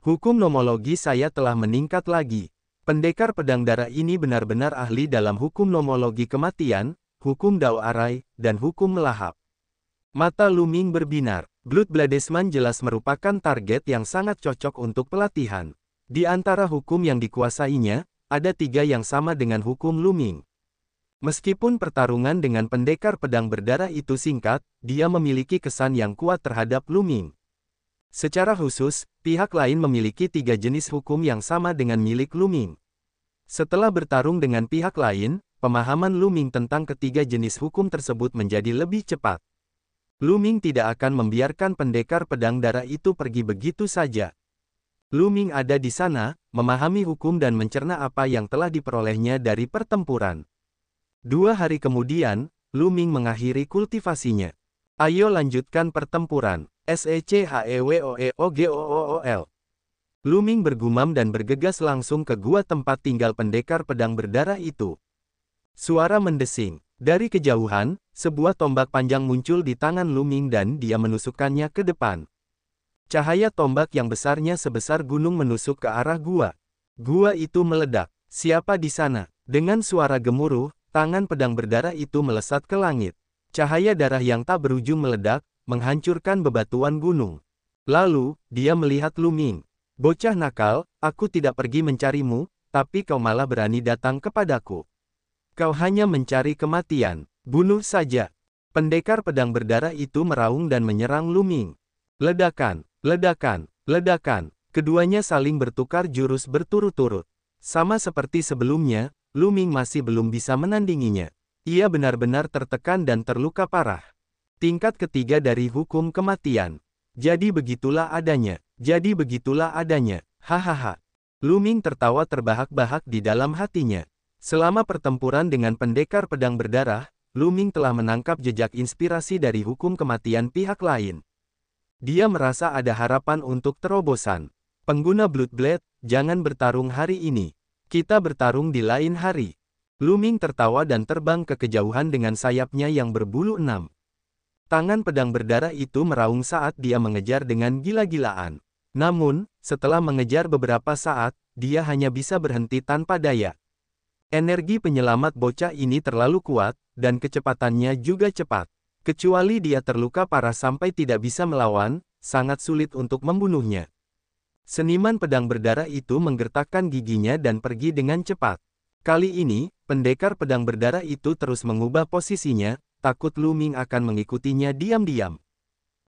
Hukum nomologi saya telah meningkat lagi. Pendekar pedang darah ini benar-benar ahli dalam hukum nomologi kematian, hukum dao arai, dan hukum melahap. Mata Luming berbinar. Blood Bladesman jelas merupakan target yang sangat cocok untuk pelatihan. Di antara hukum yang dikuasainya, ada tiga yang sama dengan hukum Luming. Meskipun pertarungan dengan pendekar pedang berdarah itu singkat, dia memiliki kesan yang kuat terhadap Luming. Secara khusus, pihak lain memiliki tiga jenis hukum yang sama dengan milik Luming. Setelah bertarung dengan pihak lain, pemahaman Luming tentang ketiga jenis hukum tersebut menjadi lebih cepat. Luming tidak akan membiarkan pendekar pedang darah itu pergi begitu saja. Luming ada di sana, memahami hukum dan mencerna apa yang telah diperolehnya dari pertempuran. Dua hari kemudian, Luming mengakhiri kultivasinya. Ayo lanjutkan pertempuran. S e e e c h e w e o o o o o g l. Luming bergumam dan bergegas langsung ke gua tempat tinggal pendekar pedang berdarah itu. Suara mendesing. Dari kejauhan, sebuah tombak panjang muncul di tangan Luming dan dia menusukkannya ke depan. Cahaya tombak yang besarnya sebesar gunung menusuk ke arah gua. Gua itu meledak. Siapa di sana? Dengan suara gemuruh, tangan pedang berdarah itu melesat ke langit. Cahaya darah yang tak berujung meledak, menghancurkan bebatuan gunung. Lalu, dia melihat Luming. Bocah nakal, aku tidak pergi mencarimu, tapi kau malah berani datang kepadaku. Kau hanya mencari kematian, bunuh saja. Pendekar pedang berdarah itu meraung dan menyerang Luming. Ledakan, ledakan, ledakan, keduanya saling bertukar jurus berturut-turut. Sama seperti sebelumnya, Luming masih belum bisa menandinginya. Ia benar-benar tertekan dan terluka parah. Tingkat ketiga dari hukum kematian. Jadi begitulah adanya, jadi begitulah adanya, hahaha. Luming tertawa terbahak-bahak di dalam hatinya. Selama pertempuran dengan pendekar pedang berdarah, Luming telah menangkap jejak inspirasi dari hukum kematian pihak lain. Dia merasa ada harapan untuk terobosan. Pengguna Blood Blade, jangan bertarung hari ini. Kita bertarung di lain hari. Luming tertawa dan terbang ke kejauhan dengan sayapnya yang berbulu enam. Tangan pedang berdarah itu meraung saat dia mengejar dengan gila-gilaan. Namun, setelah mengejar beberapa saat, dia hanya bisa berhenti tanpa daya. Energi penyelamat bocah ini terlalu kuat, dan kecepatannya juga cepat. Kecuali dia terluka parah sampai tidak bisa melawan, sangat sulit untuk membunuhnya. Seniman pedang berdarah itu menggertakkan giginya dan pergi dengan cepat. Kali ini, pendekar pedang berdarah itu terus mengubah posisinya, takut Luming akan mengikutinya diam-diam.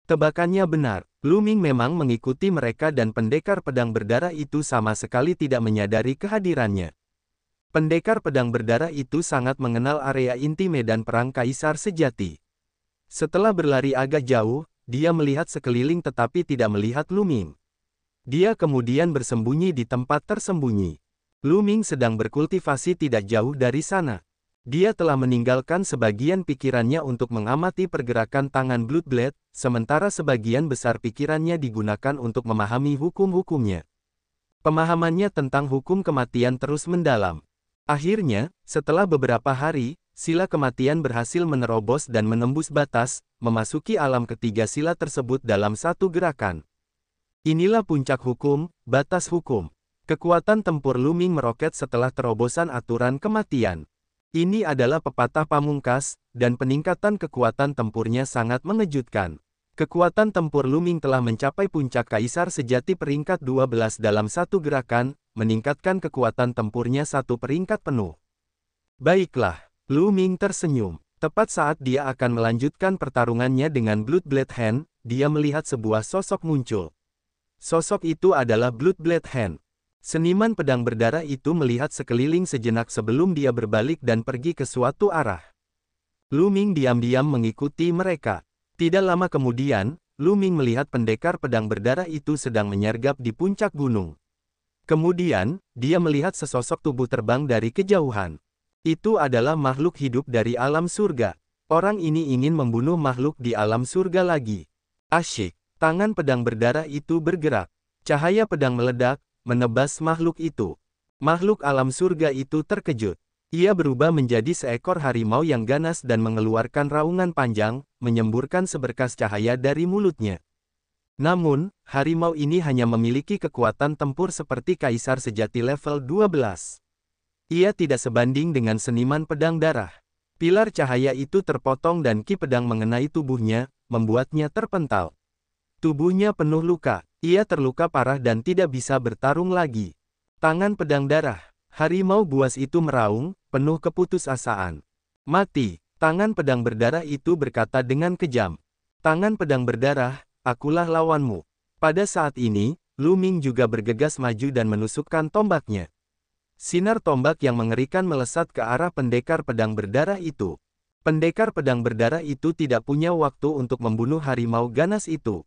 Tebakannya benar, Luming memang mengikuti mereka dan pendekar pedang berdarah itu sama sekali tidak menyadari kehadirannya. Pendekar pedang berdarah itu sangat mengenal area inti medan perang kaisar sejati. Setelah berlari agak jauh, dia melihat sekeliling tetapi tidak melihat Luming. Dia kemudian bersembunyi di tempat tersembunyi. Lu Ming sedang berkultivasi tidak jauh dari sana. Dia telah meninggalkan sebagian pikirannya untuk mengamati pergerakan tangan Blood Blade, sementara sebagian besar pikirannya digunakan untuk memahami hukum-hukumnya. Pemahamannya tentang hukum kematian terus mendalam. Akhirnya, setelah beberapa hari, sila kematian berhasil menerobos dan menembus batas, memasuki alam ketiga sila tersebut dalam satu gerakan. Inilah puncak hukum, batas hukum. Kekuatan tempur Luming meroket setelah terobosan aturan kematian. Ini adalah pepatah pamungkas, dan peningkatan kekuatan tempurnya sangat mengejutkan. Kekuatan tempur Luming telah mencapai puncak Kaisar sejati peringkat 12 dalam satu gerakan, meningkatkan kekuatan tempurnya satu peringkat penuh. Baiklah, Luming tersenyum. Tepat saat dia akan melanjutkan pertarungannya dengan Blood Blade Hand, dia melihat sebuah sosok muncul. Sosok itu adalah Blood Blade Hand. Seniman pedang berdarah itu melihat sekeliling sejenak sebelum dia berbalik dan pergi ke suatu arah. Luming diam-diam mengikuti mereka. Tidak lama kemudian, Luming melihat pendekar pedang berdarah itu sedang menyergap di puncak gunung. Kemudian, dia melihat sesosok tubuh terbang dari kejauhan. Itu adalah makhluk hidup dari alam surga. Orang ini ingin membunuh makhluk di alam surga lagi. Asyik, tangan pedang berdarah itu bergerak. Cahaya pedang meledak, menebas makhluk itu. Makhluk alam surga itu terkejut. Ia berubah menjadi seekor harimau yang ganas dan mengeluarkan raungan panjang, menyemburkan seberkas cahaya dari mulutnya. Namun, harimau ini hanya memiliki kekuatan tempur seperti kaisar sejati level 12. Ia tidak sebanding dengan seniman pedang darah. Pilar cahaya itu terpotong dan ki pedang mengenai tubuhnya, membuatnya terpental. Tubuhnya penuh luka, ia terluka parah dan tidak bisa bertarung lagi. Tangan pedang darah. Harimau buas itu meraung, penuh keputusasaan. Mati, tangan pedang berdarah itu berkata dengan kejam. Tangan pedang berdarah, akulah lawanmu. Pada saat ini, Lu Ming juga bergegas maju dan menusukkan tombaknya. Sinar tombak yang mengerikan melesat ke arah pendekar pedang berdarah itu. Pendekar pedang berdarah itu tidak punya waktu untuk membunuh harimau ganas itu.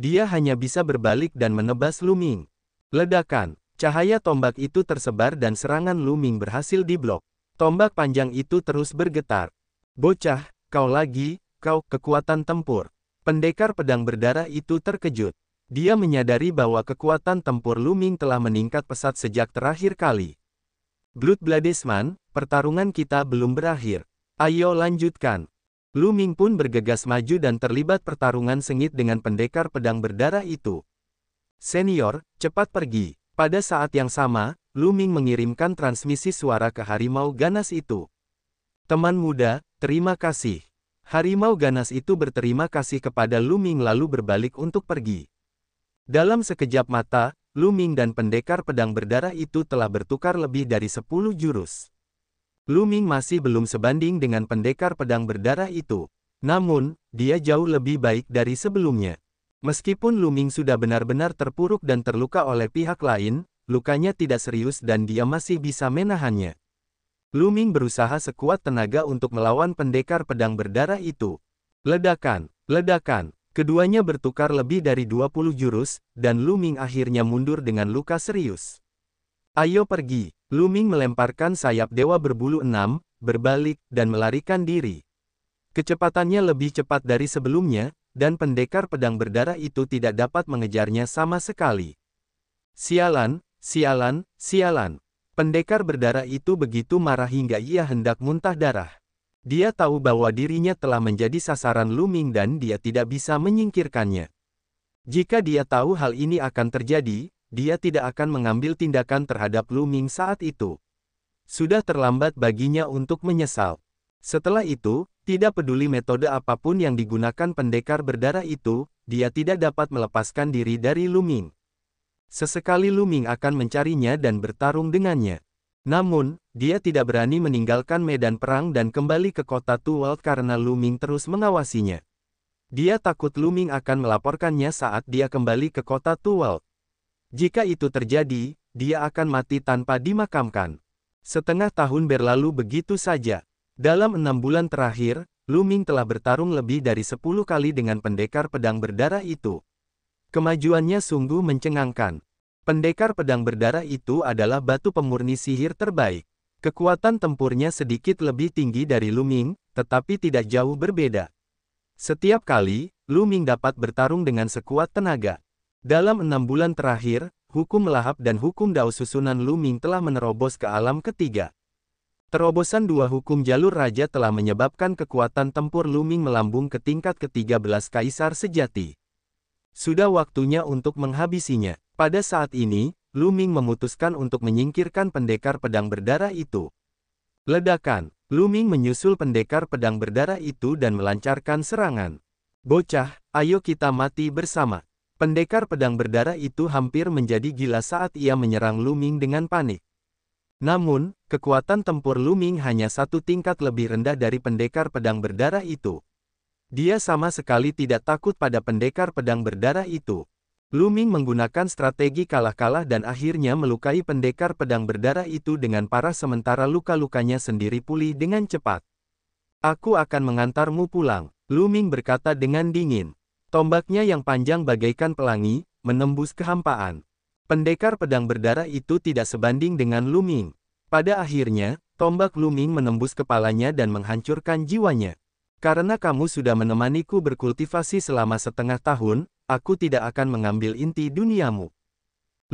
Dia hanya bisa berbalik dan menebas Luming. Ledakan, cahaya tombak itu tersebar dan serangan Luming berhasil diblok. Tombak panjang itu terus bergetar. Bocah, kau lagi, kau, kekuatan tempur. Pendekar pedang berdarah itu terkejut. Dia menyadari bahwa kekuatan tempur Luming telah meningkat pesat sejak terakhir kali. Blood Bladesman, pertarungan kita belum berakhir. Ayo lanjutkan. Lu Ming pun bergegas maju dan terlibat pertarungan sengit dengan pendekar pedang berdarah itu. Senior, cepat pergi. Pada saat yang sama, Lu Ming mengirimkan transmisi suara ke harimau ganas itu. Teman muda, terima kasih. Harimau ganas itu berterima kasih kepada Lu Ming lalu berbalik untuk pergi. Dalam sekejap mata, Lu Ming dan pendekar pedang berdarah itu telah bertukar lebih dari 10 jurus. Luming masih belum sebanding dengan pendekar pedang berdarah itu. Namun, dia jauh lebih baik dari sebelumnya. Meskipun Luming sudah benar-benar terpuruk dan terluka oleh pihak lain, lukanya tidak serius dan dia masih bisa menahannya. Luming berusaha sekuat tenaga untuk melawan pendekar pedang berdarah itu. Ledakan, ledakan, keduanya bertukar lebih dari 20 jurus, dan Luming akhirnya mundur dengan luka serius. Ayo pergi, Luming melemparkan sayap dewa berbulu enam, berbalik, dan melarikan diri. Kecepatannya lebih cepat dari sebelumnya, dan pendekar pedang berdarah itu tidak dapat mengejarnya sama sekali. Sialan, sialan, sialan. Pendekar berdarah itu begitu marah hingga ia hendak muntah darah. Dia tahu bahwa dirinya telah menjadi sasaran Luming dan dia tidak bisa menyingkirkannya. Jika dia tahu hal ini akan terjadi, dia tidak akan mengambil tindakan terhadap Lu Ming saat itu. Sudah terlambat baginya untuk menyesal. Setelah itu, tidak peduli metode apapun yang digunakan pendekar berdarah itu, dia tidak dapat melepaskan diri dari Lu Ming. Sesekali Lu Ming akan mencarinya dan bertarung dengannya. Namun, dia tidak berani meninggalkan medan perang dan kembali ke kota Tuwald karena Lu Ming terus mengawasinya. Dia takut Lu Ming akan melaporkannya saat dia kembali ke kota Tuwald. Jika itu terjadi, dia akan mati tanpa dimakamkan. Setengah tahun berlalu begitu saja. Dalam enam bulan terakhir, Luming telah bertarung lebih dari sepuluh kali dengan pendekar pedang berdarah itu. Kemajuannya sungguh mencengangkan. Pendekar pedang berdarah itu adalah batu pemurni sihir terbaik. Kekuatan tempurnya sedikit lebih tinggi dari Luming, tetapi tidak jauh berbeda. Setiap kali, Luming dapat bertarung dengan sekuat tenaga. Dalam enam bulan terakhir, hukum lahap dan hukum dao susunan Luming telah menerobos ke alam ketiga. Terobosan dua hukum jalur raja telah menyebabkan kekuatan tempur Luming melambung ke tingkat ke-13 kaisar sejati. Sudah waktunya untuk menghabisinya. Pada saat ini, Luming memutuskan untuk menyingkirkan pendekar pedang berdarah itu. Ledakan, Luming menyusul pendekar pedang berdarah itu dan melancarkan serangan. Bocah, ayo kita mati bersama. Pendekar pedang berdarah itu hampir menjadi gila saat ia menyerang Luming dengan panik. Namun, kekuatan tempur Luming hanya satu tingkat lebih rendah dari pendekar pedang berdarah itu. Dia sama sekali tidak takut pada pendekar pedang berdarah itu. Luming menggunakan strategi kalah-kalah dan akhirnya melukai pendekar pedang berdarah itu dengan parah sementara luka-lukanya sendiri pulih dengan cepat. Aku akan mengantarmu pulang, Luming berkata dengan dingin. Tombaknya yang panjang bagaikan pelangi, menembus kehampaan. Pendekar pedang berdarah itu tidak sebanding dengan Luming. Pada akhirnya, tombak Luming menembus kepalanya dan menghancurkan jiwanya. Karena kamu sudah menemaniku berkultivasi selama setengah tahun, aku tidak akan mengambil inti duniamu.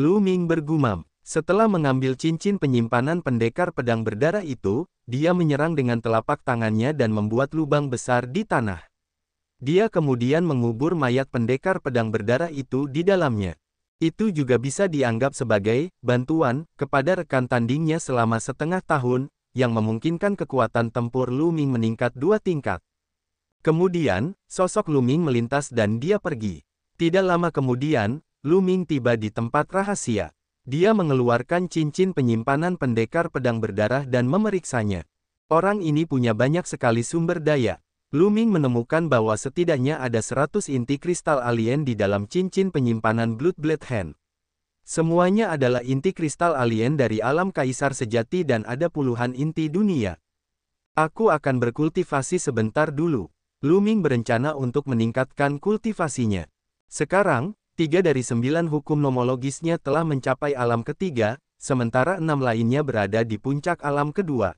Luming bergumam. Setelah mengambil cincin penyimpanan pendekar pedang berdarah itu, dia menyerang dengan telapak tangannya dan membuat lubang besar di tanah. Dia kemudian mengubur mayat pendekar pedang berdarah itu di dalamnya. Itu juga bisa dianggap sebagai bantuan kepada rekan tandingnya selama setengah tahun, yang memungkinkan kekuatan tempur Luming meningkat dua tingkat. Kemudian, sosok Luming melintas dan dia pergi. Tidak lama kemudian, Luming tiba di tempat rahasia. Dia mengeluarkan cincin penyimpanan pendekar pedang berdarah dan memeriksanya. Orang ini punya banyak sekali sumber daya. Luming menemukan bahwa setidaknya ada 100 inti kristal alien di dalam cincin penyimpanan Blood Blade Hand. Semuanya adalah inti kristal alien dari alam kaisar sejati dan ada puluhan inti dunia. Aku akan berkultivasi sebentar dulu. Luming berencana untuk meningkatkan kultivasinya. Sekarang, tiga dari sembilan hukum nomologisnya telah mencapai alam ketiga, sementara enam lainnya berada di puncak alam kedua.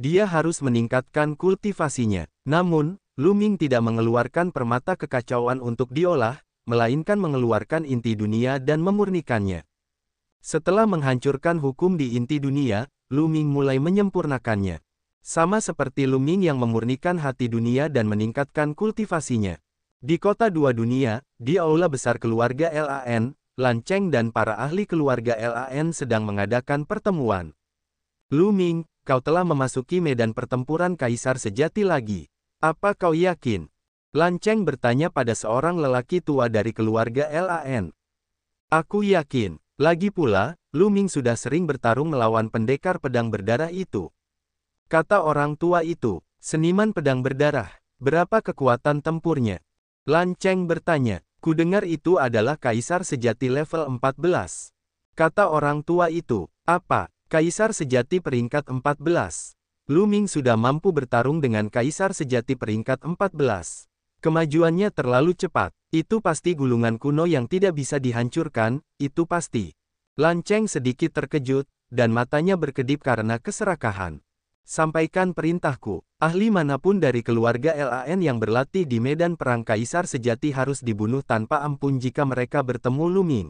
Dia harus meningkatkan kultivasinya. Namun, Luming tidak mengeluarkan permata kekacauan untuk diolah, melainkan mengeluarkan inti dunia dan memurnikannya. Setelah menghancurkan hukum di inti dunia, Luming mulai menyempurnakannya. Sama seperti Luming yang memurnikan hati dunia dan meningkatkan kultivasinya. Di kota dua dunia, di aula besar keluarga LAN, Lanceng dan para ahli keluarga LAN sedang mengadakan pertemuan. Luming, kau telah memasuki medan pertempuran kaisar sejati lagi. Apa kau yakin? Lanceng bertanya pada seorang lelaki tua dari keluarga LAN. Aku yakin. Lagi pula, Lu Ming sudah sering bertarung melawan pendekar pedang berdarah itu. Kata orang tua itu, seniman pedang berdarah, berapa kekuatan tempurnya? Lanceng bertanya, kudengar itu adalah kaisar sejati level 14. Kata orang tua itu, apa, kaisar sejati peringkat 14? Lu Ming sudah mampu bertarung dengan kaisar sejati peringkat 14. Kemajuannya terlalu cepat, itu pasti gulungan kuno yang tidak bisa dihancurkan, itu pasti. Lan Cheng sedikit terkejut, dan matanya berkedip karena keserakahan. Sampaikan perintahku, ahli manapun dari keluarga LAN yang berlatih di medan perang kaisar sejati harus dibunuh tanpa ampun jika mereka bertemu Luming.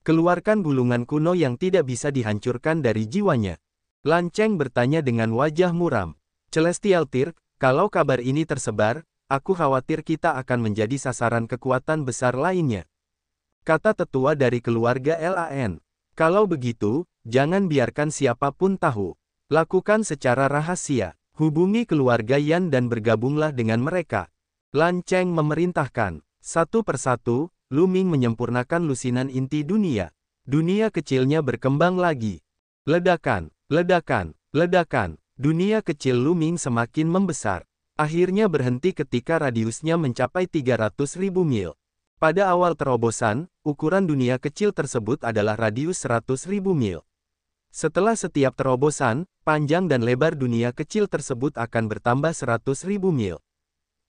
Keluarkan gulungan kuno yang tidak bisa dihancurkan dari jiwanya. Lanceng bertanya dengan wajah muram. Celestial Tirk, kalau kabar ini tersebar, aku khawatir kita akan menjadi sasaran kekuatan besar lainnya. Kata tetua dari keluarga LAN. Kalau begitu, jangan biarkan siapapun tahu. Lakukan secara rahasia. Hubungi keluarga Yan dan bergabunglah dengan mereka. Lanceng memerintahkan. Satu persatu, Luming menyempurnakan lusinan inti dunia. Dunia kecilnya berkembang lagi. Ledakan. Ledakan, ledakan, dunia kecil Luming semakin membesar. Akhirnya berhenti ketika radiusnya mencapai ribu mil. Pada awal terobosan, ukuran dunia kecil tersebut adalah radius ribu mil. Setelah setiap terobosan, panjang dan lebar dunia kecil tersebut akan bertambah ribu mil.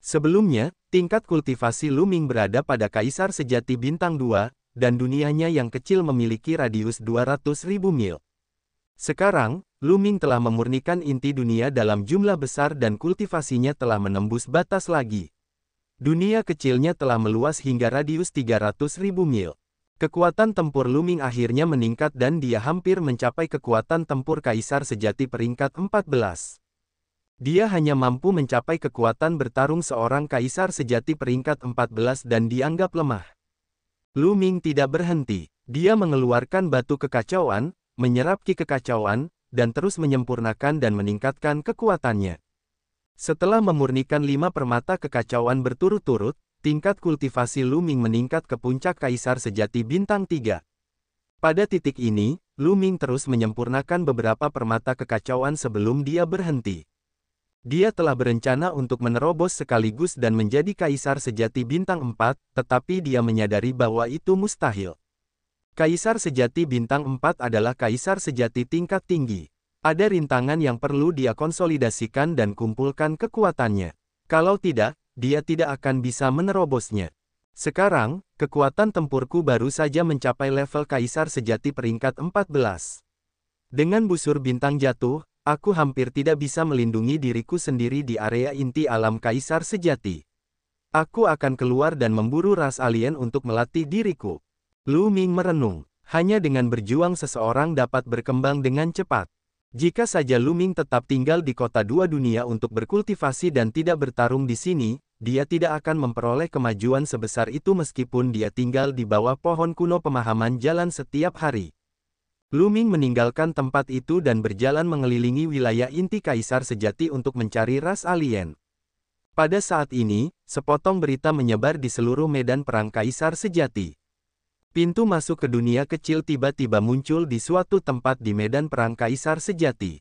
Sebelumnya, tingkat kultivasi Luming berada pada kaisar sejati bintang 2, dan dunianya yang kecil memiliki radius ribu mil. Sekarang, Luming telah memurnikan inti dunia dalam jumlah besar dan kultivasinya telah menembus batas lagi. Dunia kecilnya telah meluas hingga radius 300 ribu mil. Kekuatan tempur Luming akhirnya meningkat dan dia hampir mencapai kekuatan tempur Kaisar sejati peringkat 14. Dia hanya mampu mencapai kekuatan bertarung seorang kaisar sejati peringkat 14 dan dianggap lemah. Luming tidak berhenti. Dia mengeluarkan batu kekacauan, menyerap ki kekacauan, dan terus menyempurnakan dan meningkatkan kekuatannya. Setelah memurnikan lima permata kekacauan berturut-turut, tingkat kultivasi Luming meningkat ke puncak Kaisar Sejati Bintang 3. Pada titik ini, Luming terus menyempurnakan beberapa permata kekacauan sebelum dia berhenti. Dia telah berencana untuk menerobos sekaligus dan menjadi Kaisar Sejati Bintang 4, tetapi dia menyadari bahwa itu mustahil. Kaisar sejati bintang 4 adalah kaisar sejati tingkat tinggi. Ada rintangan yang perlu dia konsolidasikan dan kumpulkan kekuatannya. Kalau tidak, dia tidak akan bisa menerobosnya. Sekarang, kekuatan tempurku baru saja mencapai level kaisar sejati peringkat 14. Dengan busur bintang jatuh, aku hampir tidak bisa melindungi diriku sendiri di area inti alam kaisar sejati. Aku akan keluar dan memburu ras alien untuk melatih diriku. Lu Ming merenung, hanya dengan berjuang seseorang dapat berkembang dengan cepat. Jika saja Lu Ming tetap tinggal di kota dua dunia untuk berkultivasi dan tidak bertarung di sini, dia tidak akan memperoleh kemajuan sebesar itu meskipun dia tinggal di bawah pohon kuno pemahaman jalan setiap hari. Luming meninggalkan tempat itu dan berjalan mengelilingi wilayah inti kaisar sejati untuk mencari ras alien. Pada saat ini, sepotong berita menyebar di seluruh medan perang kaisar sejati. Pintu masuk ke dunia kecil tiba-tiba muncul di suatu tempat di medan perang kaisar sejati.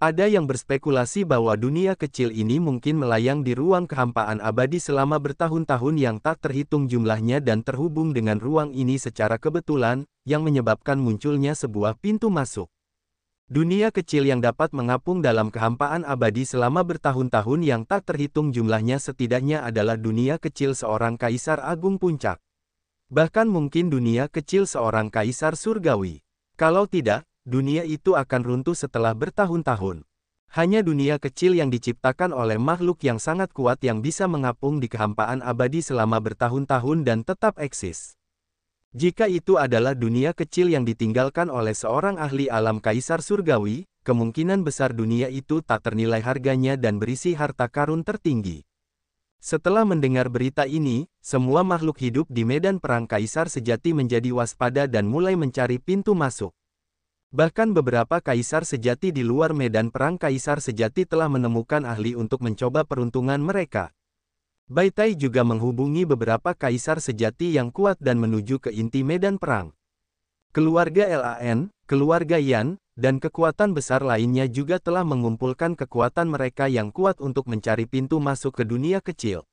Ada yang berspekulasi bahwa dunia kecil ini mungkin melayang di ruang kehampaan abadi selama bertahun-tahun yang tak terhitung jumlahnya dan terhubung dengan ruang ini secara kebetulan, yang menyebabkan munculnya sebuah pintu masuk. Dunia kecil yang dapat mengapung dalam kehampaan abadi selama bertahun-tahun yang tak terhitung jumlahnya setidaknya adalah dunia kecil seorang kaisar agung puncak. Bahkan mungkin dunia kecil seorang kaisar surgawi. Kalau tidak, dunia itu akan runtuh setelah bertahun-tahun. Hanya dunia kecil yang diciptakan oleh makhluk yang sangat kuat yang bisa mengapung di kehampaan abadi selama bertahun-tahun dan tetap eksis. Jika itu adalah dunia kecil yang ditinggalkan oleh seorang ahli alam kaisar surgawi, kemungkinan besar dunia itu tak ternilai harganya dan berisi harta karun tertinggi. Setelah mendengar berita ini, semua makhluk hidup di medan perang kaisar sejati menjadi waspada dan mulai mencari pintu masuk. Bahkan beberapa kaisar sejati di luar medan perang kaisar sejati telah menemukan ahli untuk mencoba peruntungan mereka. Baitai juga menghubungi beberapa kaisar sejati yang kuat dan menuju ke inti medan perang. Keluarga LAN, keluarga Yan, dan kekuatan besar lainnya juga telah mengumpulkan kekuatan mereka yang kuat untuk mencari pintu masuk ke dunia kecil.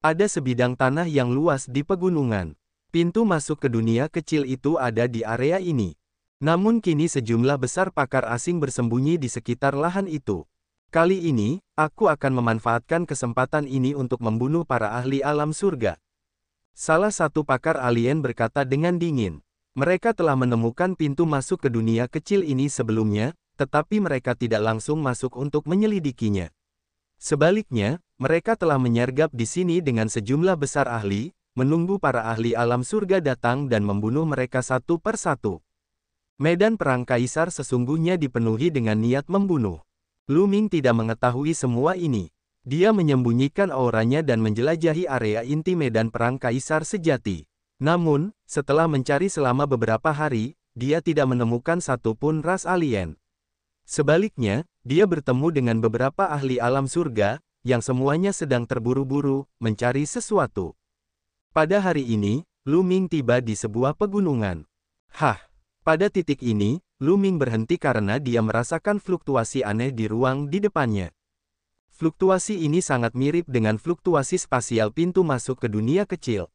Ada sebidang tanah yang luas di pegunungan. Pintu masuk ke dunia kecil itu ada di area ini. Namun kini sejumlah besar pakar asing bersembunyi di sekitar lahan itu. Kali ini, aku akan memanfaatkan kesempatan ini untuk membunuh para ahli alam surga. Salah satu pakar alien berkata dengan dingin. Mereka telah menemukan pintu masuk ke dunia kecil ini sebelumnya, tetapi mereka tidak langsung masuk untuk menyelidikinya. Sebaliknya, mereka telah menyergap di sini dengan sejumlah besar ahli, menunggu para ahli alam surga datang dan membunuh mereka satu per satu. Medan Perang Kaisar sesungguhnya dipenuhi dengan niat membunuh. Luming tidak mengetahui semua ini. Dia menyembunyikan auranya dan menjelajahi area inti Medan Perang Kaisar sejati. Namun, setelah mencari selama beberapa hari, dia tidak menemukan satupun ras alien. Sebaliknya, dia bertemu dengan beberapa ahli alam surga, yang semuanya sedang terburu-buru, mencari sesuatu. Pada hari ini, Lu Ming tiba di sebuah pegunungan. Hah! Pada titik ini, Lu Ming berhenti karena dia merasakan fluktuasi aneh di ruang di depannya. Fluktuasi ini sangat mirip dengan fluktuasi spasial pintu masuk ke dunia kecil.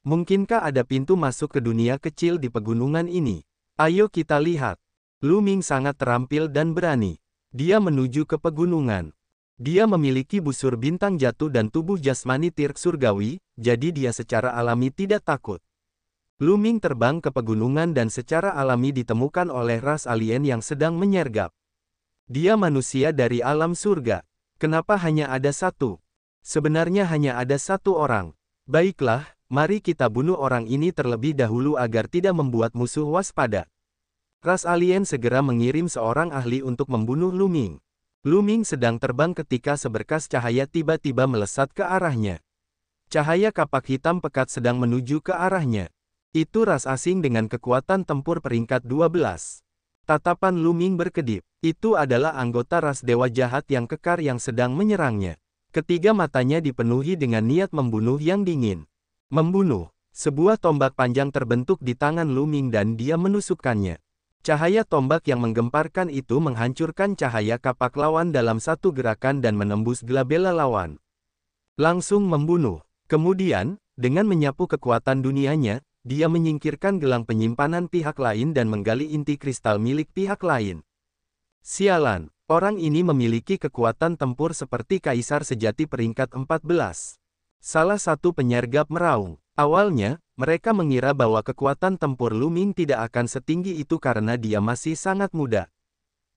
Mungkinkah ada pintu masuk ke dunia kecil di pegunungan ini? Ayo kita lihat. Lu Ming sangat terampil dan berani. Dia menuju ke pegunungan. Dia memiliki busur bintang jatuh dan tubuh jasmani tirk surgawi, jadi dia secara alami tidak takut. Lu Ming terbang ke pegunungan dan secara alami ditemukan oleh ras alien yang sedang menyergap. Dia manusia dari alam surga. Kenapa hanya ada satu? Sebenarnya hanya ada satu orang. Baiklah, Mari kita bunuh orang ini terlebih dahulu agar tidak membuat musuh waspada. Ras alien segera mengirim seorang ahli untuk membunuh Luming. Luming sedang terbang ketika seberkas cahaya tiba-tiba melesat ke arahnya. Cahaya kapak hitam pekat sedang menuju ke arahnya. Itu ras asing dengan kekuatan tempur peringkat 12. Tatapan Luming berkedip. Itu adalah anggota ras dewa jahat yang kekar yang sedang menyerangnya. Ketiga matanya dipenuhi dengan niat membunuh yang dingin. Membunuh. Sebuah tombak panjang terbentuk di tangan Luming dan dia menusukkannya. Cahaya tombak yang menggemparkan itu menghancurkan cahaya kapak lawan dalam satu gerakan dan menembus gelabela lawan. Langsung membunuh. Kemudian, dengan menyapu kekuatan dunianya, dia menyingkirkan gelang penyimpanan pihak lain dan menggali inti kristal milik pihak lain. Sialan, orang ini memiliki kekuatan tempur seperti kaisar sejati peringkat 14. Salah satu penyergap meraung. Awalnya, mereka mengira bahwa kekuatan tempur Luming tidak akan setinggi itu karena dia masih sangat muda.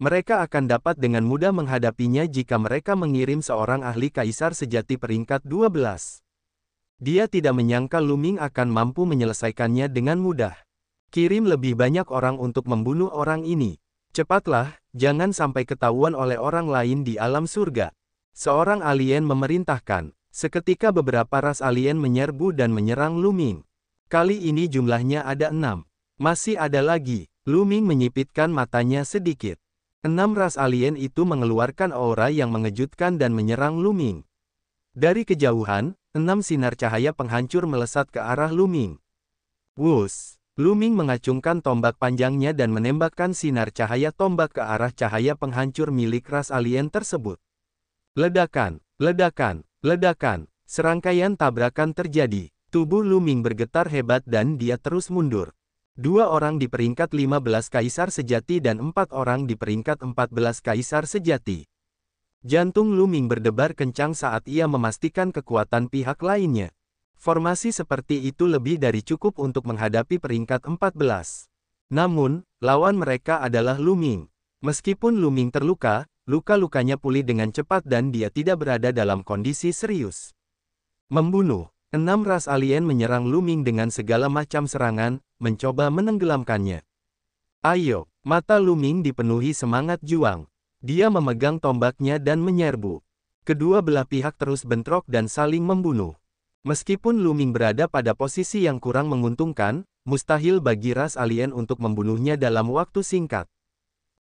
Mereka akan dapat dengan mudah menghadapinya jika mereka mengirim seorang ahli kaisar sejati peringkat 12. Dia tidak menyangka Luming akan mampu menyelesaikannya dengan mudah. Kirim lebih banyak orang untuk membunuh orang ini. Cepatlah, jangan sampai ketahuan oleh orang lain di alam surga. Seorang alien memerintahkan. Seketika beberapa ras alien menyerbu dan menyerang Luming. Kali ini jumlahnya ada enam. Masih ada lagi, Luming menyipitkan matanya sedikit. Enam ras alien itu mengeluarkan aura yang mengejutkan dan menyerang Luming. Dari kejauhan, enam sinar cahaya penghancur melesat ke arah Luming. Wus! Luming mengacungkan tombak panjangnya dan menembakkan sinar cahaya tombak ke arah cahaya penghancur milik ras alien tersebut. Ledakan, ledakan, Ledakan, serangkaian tabrakan terjadi, tubuh Luming bergetar hebat dan dia terus mundur. Dua orang di peringkat 15 kaisar sejati dan empat orang di peringkat 14 kaisar sejati. Jantung Luming berdebar kencang saat ia memastikan kekuatan pihak lainnya. Formasi seperti itu lebih dari cukup untuk menghadapi peringkat 14. Namun, lawan mereka adalah Luming. Meskipun Luming terluka, luka-lukanya pulih dengan cepat dan dia tidak berada dalam kondisi serius. Membunuh, enam ras alien menyerang Luming dengan segala macam serangan, mencoba menenggelamkannya. Ayo, mata Luming dipenuhi semangat juang. Dia memegang tombaknya dan menyerbu. Kedua belah pihak terus bentrok dan saling membunuh. Meskipun Luming berada pada posisi yang kurang menguntungkan, mustahil bagi ras alien untuk membunuhnya dalam waktu singkat.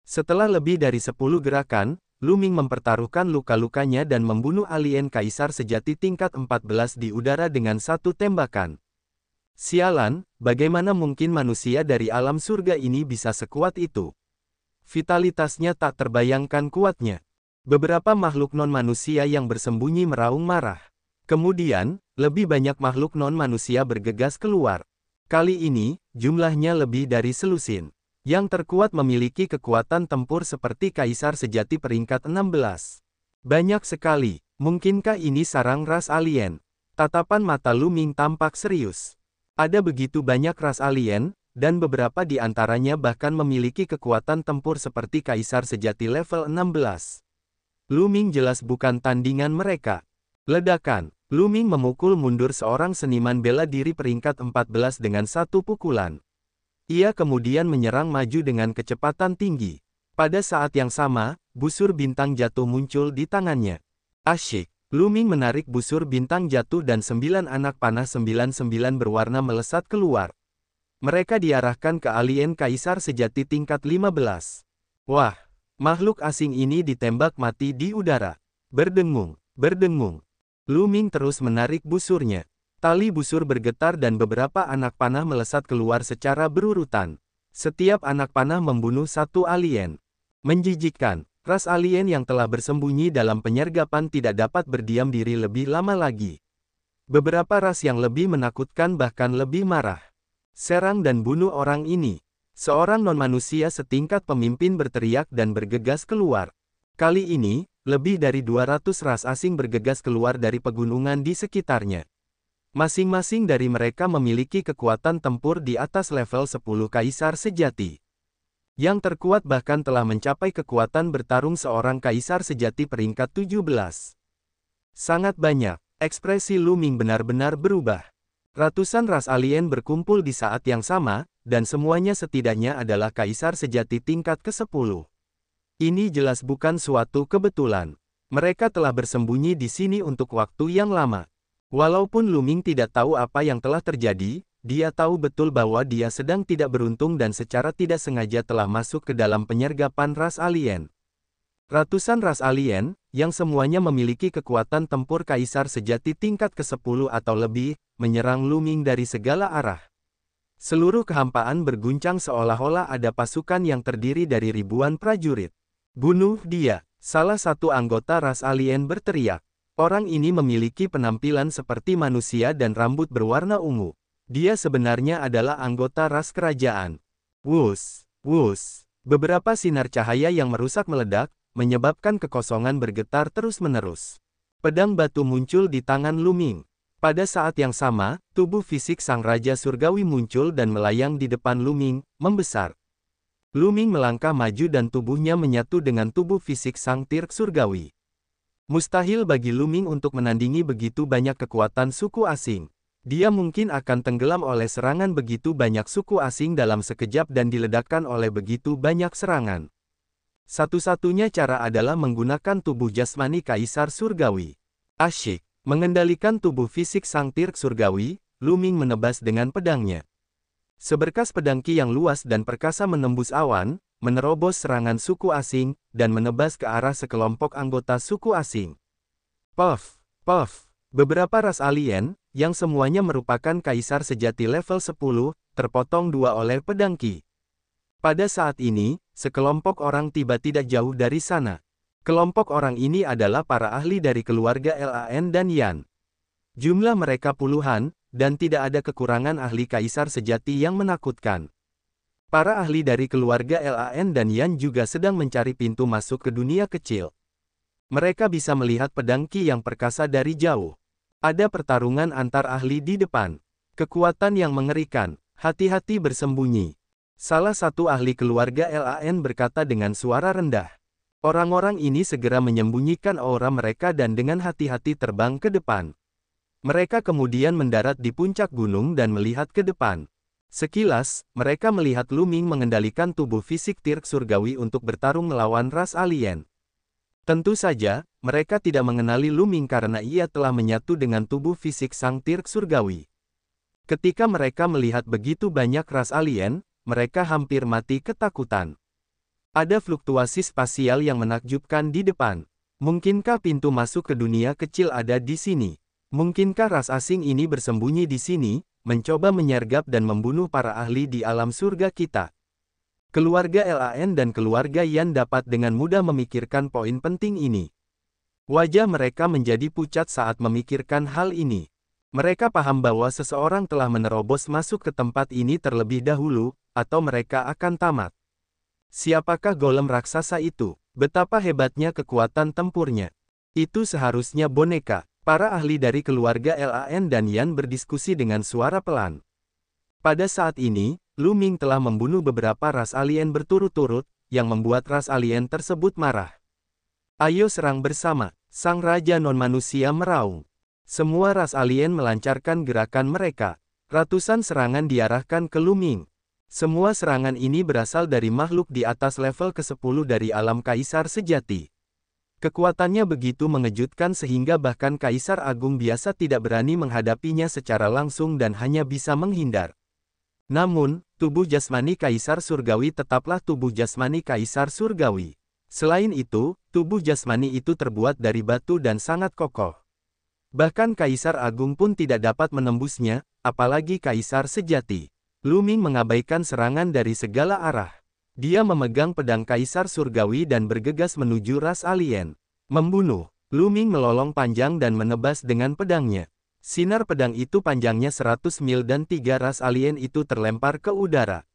Setelah lebih dari 10 gerakan, Luming mempertaruhkan luka-lukanya dan membunuh alien kaisar sejati tingkat 14 di udara dengan satu tembakan. Sialan, bagaimana mungkin manusia dari alam surga ini bisa sekuat itu? Vitalitasnya tak terbayangkan kuatnya. Beberapa makhluk non-manusia yang bersembunyi meraung marah. Kemudian, lebih banyak makhluk non-manusia bergegas keluar. Kali ini, jumlahnya lebih dari selusin yang terkuat memiliki kekuatan tempur seperti kaisar sejati peringkat 16. Banyak sekali, mungkinkah ini sarang ras alien? Tatapan mata Luming tampak serius. Ada begitu banyak ras alien, dan beberapa di antaranya bahkan memiliki kekuatan tempur seperti kaisar sejati level 16. Lu jelas bukan tandingan mereka. Ledakan, Luming memukul mundur seorang seniman bela diri peringkat 14 dengan satu pukulan. Ia kemudian menyerang maju dengan kecepatan tinggi. Pada saat yang sama, busur bintang jatuh muncul di tangannya. Asyik, Luming menarik busur bintang jatuh dan sembilan anak panah sembilan-sembilan berwarna melesat keluar. Mereka diarahkan ke alien kaisar sejati tingkat 15. Wah, makhluk asing ini ditembak mati di udara. Berdengung, berdengung. Luming terus menarik busurnya. Tali busur bergetar dan beberapa anak panah melesat keluar secara berurutan. Setiap anak panah membunuh satu alien. Menjijikkan, ras alien yang telah bersembunyi dalam penyergapan tidak dapat berdiam diri lebih lama lagi. Beberapa ras yang lebih menakutkan bahkan lebih marah. Serang dan bunuh orang ini. Seorang non-manusia setingkat pemimpin berteriak dan bergegas keluar. Kali ini, lebih dari 200 ras asing bergegas keluar dari pegunungan di sekitarnya. Masing-masing dari mereka memiliki kekuatan tempur di atas level 10 kaisar sejati. Yang terkuat bahkan telah mencapai kekuatan bertarung seorang kaisar sejati peringkat 17. Sangat banyak, ekspresi Luming benar-benar berubah. Ratusan ras alien berkumpul di saat yang sama, dan semuanya setidaknya adalah kaisar sejati tingkat ke-10. Ini jelas bukan suatu kebetulan. Mereka telah bersembunyi di sini untuk waktu yang lama. Walaupun Luming tidak tahu apa yang telah terjadi, dia tahu betul bahwa dia sedang tidak beruntung dan secara tidak sengaja telah masuk ke dalam penyergapan ras alien. Ratusan ras alien, yang semuanya memiliki kekuatan tempur kaisar sejati tingkat ke-10 atau lebih, menyerang Luming dari segala arah. Seluruh kehampaan berguncang seolah-olah ada pasukan yang terdiri dari ribuan prajurit. Bunuh dia, salah satu anggota ras alien berteriak. Orang ini memiliki penampilan seperti manusia dan rambut berwarna ungu. Dia sebenarnya adalah anggota ras kerajaan. Wus, wus. Beberapa sinar cahaya yang merusak meledak, menyebabkan kekosongan bergetar terus-menerus. Pedang batu muncul di tangan Luming. Pada saat yang sama, tubuh fisik sang raja surgawi muncul dan melayang di depan Luming, membesar. Luming melangkah maju dan tubuhnya menyatu dengan tubuh fisik sang tirk surgawi. Mustahil bagi Luming untuk menandingi begitu banyak kekuatan suku asing. Dia mungkin akan tenggelam oleh serangan begitu banyak suku asing dalam sekejap dan diledakkan oleh begitu banyak serangan. Satu-satunya cara adalah menggunakan tubuh jasmani Kaisar Surgawi. Asyik, mengendalikan tubuh fisik Sang Tirk Surgawi, Luming menebas dengan pedangnya. Seberkas pedangki yang luas dan perkasa menembus awan, menerobos serangan suku asing, dan menebas ke arah sekelompok anggota suku asing. Puff, puff, beberapa ras alien, yang semuanya merupakan kaisar sejati level 10, terpotong dua oleh pedang Ki. Pada saat ini, sekelompok orang tiba tidak jauh dari sana. Kelompok orang ini adalah para ahli dari keluarga LAN dan Yan. Jumlah mereka puluhan, dan tidak ada kekurangan ahli kaisar sejati yang menakutkan. Para ahli dari keluarga LAN dan Yan juga sedang mencari pintu masuk ke dunia kecil. Mereka bisa melihat pedang Qi yang perkasa dari jauh. Ada pertarungan antar ahli di depan. Kekuatan yang mengerikan, hati-hati bersembunyi. Salah satu ahli keluarga LAN berkata dengan suara rendah. Orang-orang ini segera menyembunyikan aura mereka dan dengan hati-hati terbang ke depan. Mereka kemudian mendarat di puncak gunung dan melihat ke depan. Sekilas, mereka melihat Luming mengendalikan tubuh fisik Tirk Surgawi untuk bertarung melawan ras alien. Tentu saja, mereka tidak mengenali Luming karena ia telah menyatu dengan tubuh fisik sang Tirk Surgawi. Ketika mereka melihat begitu banyak ras alien, mereka hampir mati ketakutan. Ada fluktuasi spasial yang menakjubkan di depan. Mungkinkah pintu masuk ke dunia kecil ada di sini? Mungkinkah ras asing ini bersembunyi di sini? mencoba menyergap dan membunuh para ahli di alam surga kita. Keluarga LAN dan keluarga Yan dapat dengan mudah memikirkan poin penting ini. Wajah mereka menjadi pucat saat memikirkan hal ini. Mereka paham bahwa seseorang telah menerobos masuk ke tempat ini terlebih dahulu, atau mereka akan tamat. Siapakah golem raksasa itu? Betapa hebatnya kekuatan tempurnya. Itu seharusnya boneka. Para ahli dari keluarga LAN dan Yan berdiskusi dengan suara pelan. Pada saat ini, Lu Ming telah membunuh beberapa ras alien berturut-turut, yang membuat ras alien tersebut marah. Ayo serang bersama, sang raja non-manusia meraung. Semua ras alien melancarkan gerakan mereka. Ratusan serangan diarahkan ke Lu Ming. Semua serangan ini berasal dari makhluk di atas level ke-10 dari alam kaisar sejati. Kekuatannya begitu mengejutkan sehingga bahkan Kaisar Agung biasa tidak berani menghadapinya secara langsung dan hanya bisa menghindar. Namun, tubuh jasmani Kaisar Surgawi tetaplah tubuh jasmani Kaisar Surgawi. Selain itu, tubuh jasmani itu terbuat dari batu dan sangat kokoh. Bahkan Kaisar Agung pun tidak dapat menembusnya, apalagi Kaisar sejati. Luming mengabaikan serangan dari segala arah. Dia memegang pedang kaisar surgawi dan bergegas menuju ras alien. Membunuh. Luming melolong panjang dan menebas dengan pedangnya. Sinar pedang itu panjangnya 100 mil dan tiga ras alien itu terlempar ke udara.